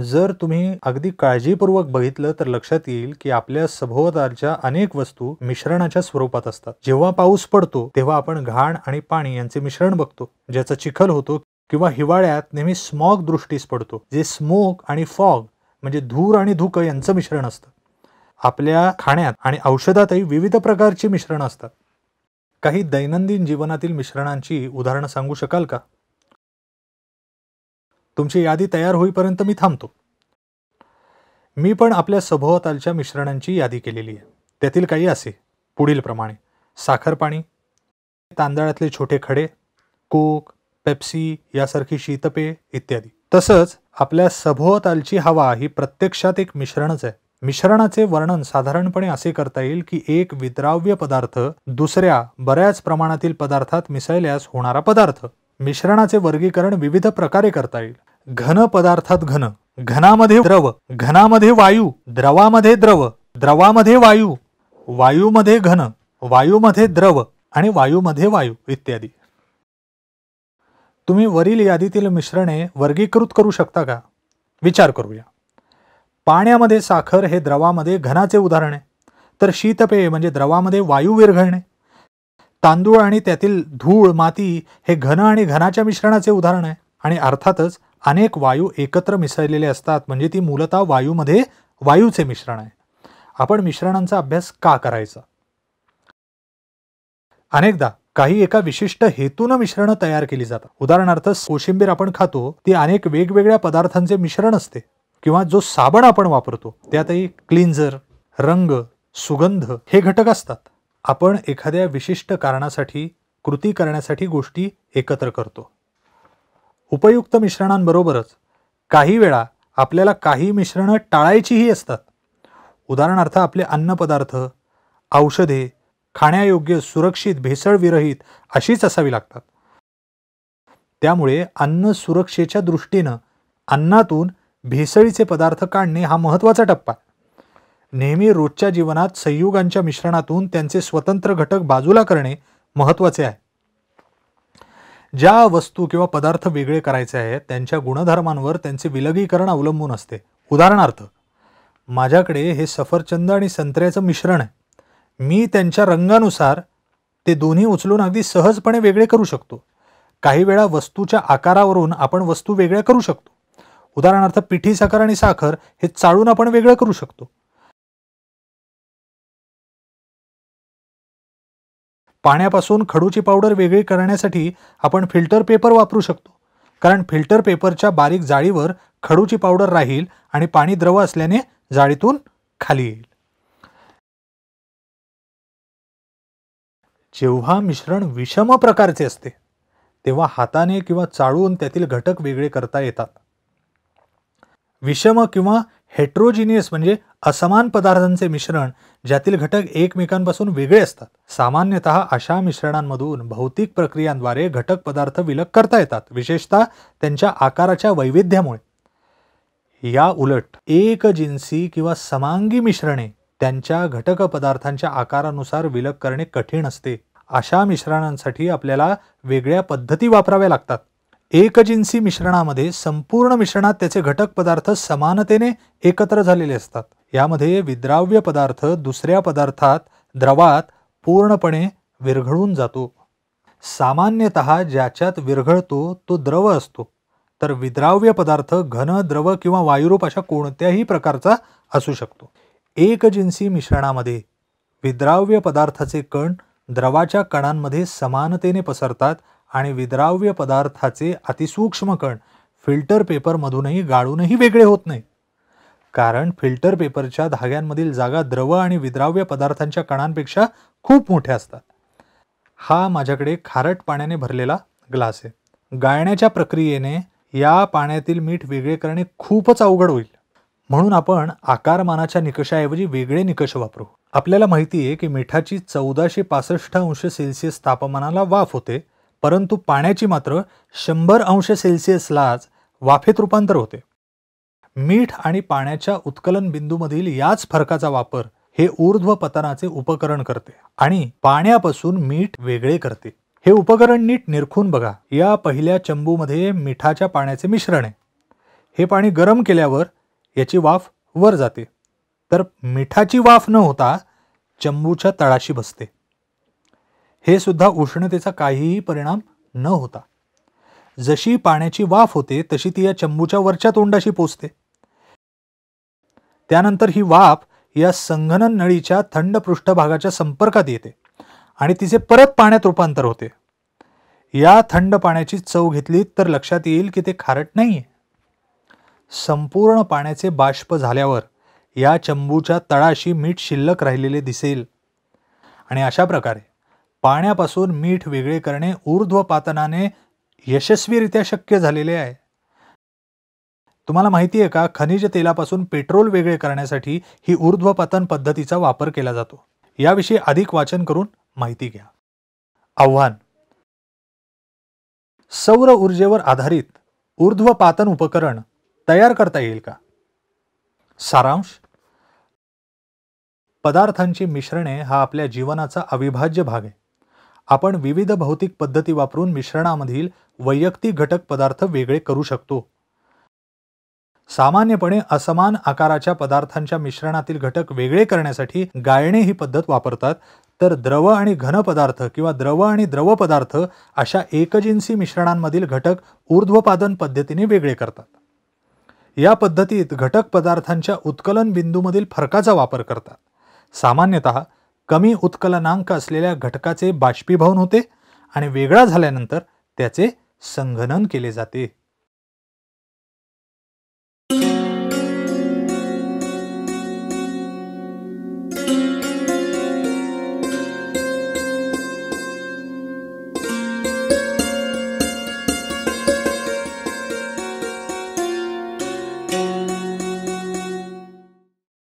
जर तुम्ही अगदी काळजीपूर्वक बघितलं तर लक्षात येईल की आपल्या सभोवतालच्या अनेक वस्तू मिश्रणाच्या स्वरूपात असतात जेव्हा पाऊस पडतो तेव्हा आपण घाण आणि पाणी यांचे मिश्रण बघतो ज्याचा चिखल होतो किंवा हिवाळ्यात नेहमी स्मॉग दृष्टीस पडतो जे स्मोक आणि फॉग म्हणजे धूर आणि धुकं यांचं मिश्रण असतं आपल्या खाण्यात आणि औषधातही विविध प्रकारची मिश्रण असतात काही दैनंदिन जीवनातील मिश्रणांची उदाहरणं सांगू शकाल का तुमची यादी तयार होईपर्यंत मी थांबतो मी पण आपल्या सभोवतालच्या मिश्रणांची यादी केलेली आहे त्यातील काही असे पुढीलप्रमाणे साखरपाणी तांदळातले छोटे खडे कोक पेप्सी यासारखी शीतपे इत्यादी तसंच आपल्या सभोवतालची हवा ही प्रत्यक्षात एक मिश्रणच आहे मिश्रणाचे वर्णन साधारणपणे असे करता येईल की एक विद्राव्य पदार्थ दुसऱ्या बऱ्याच प्रमाणातील पदार्थात मिसळल्यास होणारा पदार्थ मिश्रणाचे वर्गीकरण विविध प्रकारे करता येईल घन पदार्थात घन घनामध्ये द्रव घनामध्ये वायू द्रवामध्ये द्रव द्रवामध्ये वायू वायूमध्ये घन वायूमध्ये द्रव आणि वायूमध्ये वायू इत्यादी तुम्ही वरील यादीतील मिश्रणे वर्गीकृत करू शकता का विचार करूया पाण्यामध्ये साखर हे द्रवामध्ये घनाचे उदाहरण आहे तर शीतपेय म्हणजे द्रवामध्ये वायू विरघळणे तांदूळ आणि त्यातील धूळ माती हे घन आणि घनाच्या मिश्रणाचे उदाहरण आहे आणि अर्थातच अनेक वायू एकत्र मिसळलेले असतात म्हणजे ती मूलतः वायूमध्ये वायूचे मिश्रण आहे आपण मिश्रणांचा अभ्यास का करायचा अनेकदा काही एका विशिष्ट हेतून मिश्रणं तयार केली जातात उदाहरणार्थ कोशिंबीर आपण खातो ती अनेक वेगवेगळ्या पदार्थांचे मिश्रण असते किंवा जो साबण आपण वापरतो त्यातही क्लिन्झर रंग सुगंध हे घटक असतात आपण एखाद्या विशिष्ट कारणासाठी कृती करण्यासाठी गोष्टी एकत्र करतो उपयुक्त मिश्रणांबरोबरच काही वेळा आपल्याला काही मिश्रणं टाळायचीही असतात उदाहरणार्थ आपले अन्नपदार्थ औषधे खाण्यायोग्य सुरक्षित भेसळविरहित अशीच असावी लागतात त्यामुळे अन्न सुरक्षेच्या दृष्टीनं अन्नातून भेसळीचे पदार्थ काढणे हा महत्त्वाचा टप्पा आहे नेहमी रोजच्या जीवनात संयुगांच्या मिश्रणातून त्यांचे स्वतंत्र घटक बाजूला करणे महत्त्वाचे आहे ज्या वस्तू किंवा पदार्थ वेगळे करायचे आहेत त्यांच्या गुणधर्मांवर त्यांचे विलगीकरण अवलंबून असते उदाहरणार्थ माझ्याकडे हे सफरचंद आणि संत्र्याचं मिश्रण आहे मी त्यांच्या रंगानुसार ते दोन्ही उचलून अगदी सहजपणे वेगळे करू शकतो काही वेळा वस्तूच्या आकारावरून आपण वस्तू वेगळ्या करू शकतो उदाहरणार्थ पिठी साखर आणि साखर हे चाळून आपण वेगळं करू शकतो पाण्यापासून खडूची पावडर वेगळी करण्यासाठी आपण फिल्टर पेपर वापरू शकतो कारण फिल्टर पेपरच्या बारीक जाळीवर खडूची पावडर राहील आणि पाणी द्रव असल्याने जाळीतून खाली येईल जेव्हा मिश्रण विषम प्रकारचे असते तेव्हा हाताने किंवा चाळून त्यातील घटक वेगळे करता येतात विषम किंवा हेट्रोजिनियस म्हणजे असमान पदार्थांचे मिश्रण ज्यातील घटक एकमेकांपासून वेगळे असतात सामान्यत अशा मिश्रणांमधून भौतिक प्रक्रियांद्वारे घटक पदार्थ विलग करता येतात विशेषतः त्यांच्या आकाराच्या वैविध्यामुळे या उलट एकजिन्सी किंवा समांगी मिश्रणे त्यांच्या घटक पदार्थांच्या आकारानुसार विलग करणे कठीण असते अशा मिश्रणांसाठी आपल्याला वेगळ्या पद्धती वापराव्या लागतात एकजिन्सी मिश्रणामध्ये संपूर्ण मिश्रणात त्याचे घटक पदार्थ समानतेने एकत्र झालेले असतात यामध्ये विद्राव्य पदार्थ दुसऱ्या पदार्थात द्रवात पूर्णपणे विरघळून जातो सामान्यत ज्याच्यात विरघळतो तो द्रव असतो तर विद्राव्य पदार्थ घन द्रव किंवा वायुरूप अशा कोणत्याही प्रकारचा असू शकतो एकजिन्सी मिश्रणामध्ये विद्राव्य पदार्थाचे कण द्रवाच्या कणांमध्ये समानतेने पसरतात आणि विद्राव्य पदार्थाचे अतिसूक्ष्म कण फिल्टर पेपरमधूनही गाळूनही वेगळे होत नाही कारण फिल्टर पेपरच्या धाग्यांमधील जागा द्रव आणि विद्राव्य पदार्थांच्या कणांपेक्षा खूप मोठ्या असतात हा माझ्याकडे खारट पाण्याने भरलेला ग्लास आहे गाळण्याच्या प्रक्रियेने या पाण्यातील मीठ वेगळे करणे खूपच अवघड होईल म्हणून आपण आकारमानाच्या निकषाऐवजी वेगळे निकष वापरू आपल्याला माहिती आहे की मिठाची चौदाशे पासष्ट अंश सेल्सिअस तापमानाला वाफ होते परंतु पाण्याची मात्र शंभर अंश सेल्सिअसलाच वाफेत रूपांतर होते मीठ आणि पाण्याच्या उत्कलन बिंदूमधील याच फरकाचा वापर हे ऊर्ध्व पतनाचे उपकरण करते आणि पाण्यापासून मीठ वेगळे करते हे उपकरण नीट निरखून बघा या पहिल्या चंबूमध्ये मिठाच्या पाण्याचे मिश्रण आहे हे पाणी गरम केल्यावर याची वाफ वर जाते तर मिठाची वाफ न होता चंबूच्या तळाशी बसते हे सुद्धा उष्णतेचा काहीही परिणाम न होता जशी पाण्याची वाफ होते तशी ती या चंबूच्या वरच्या तोंडाशी पोचते त्यानंतर ही वाफ या संघनन नळीच्या थंड पृष्ठभागाच्या संपर्कात येते आणि तिचे परत पाण्यात रूपांतर होते या थंड पाण्याची चव घेतली तर लक्षात येईल की ते खारट नाही संपूर्ण पाण्याचे बाष्प झाल्यावर या चंबूच्या तळाशी मीठ शिल्लक राहिलेले दिसेल आणि अशा प्रकारे पाण्यापासून मीठ वेगळे करणे ऊर्ध्वपातनाने यशस्वीरित्या शक्य झालेले आहे तुम्हाला माहिती आहे का खनिज तेलापासून पेट्रोल वेगळे करण्यासाठी ही ऊर्ध्वपातन पद्धतीचा वापर केला जातो याविषयी अधिक वाचन करून माहिती घ्या आव्हान सौर ऊर्जेवर आधारित ऊर्ध्वपातन उपकरण तयार करता येईल का सारांश पदार्थांची मिश्रणे हा आपल्या जीवनाचा अविभाज्य भाग आहे आपण विविध भौतिक पद्धती वापरून मिश्रणामधील वैयक्तिक घटक पदार्थ वेगळे करू शकतो सामान्यपणे असमान आकाराच्या पदार्थांच्या मिश्रणातील घटक वेगळे करण्यासाठी गाळणे ही पद्धत वापरतात तर द्रव आणि घन पदार्थ किंवा द्रव आणि द्रव पदार्थ अशा एकजिन्सी मिश्रणांमधील घटक ऊर्ध्वपादन पद्धतीने वेगळे करतात या पद्धतीत घटक पदार्थांच्या उत्कलन बिंदूमधील फरकाचा वापर करतात सामान्यत कमी उत्कलनांक असलेल्या घटकाचे बाष्पीभवन होते आणि वेगळा झाल्यानंतर त्याचे संघनन केले जाते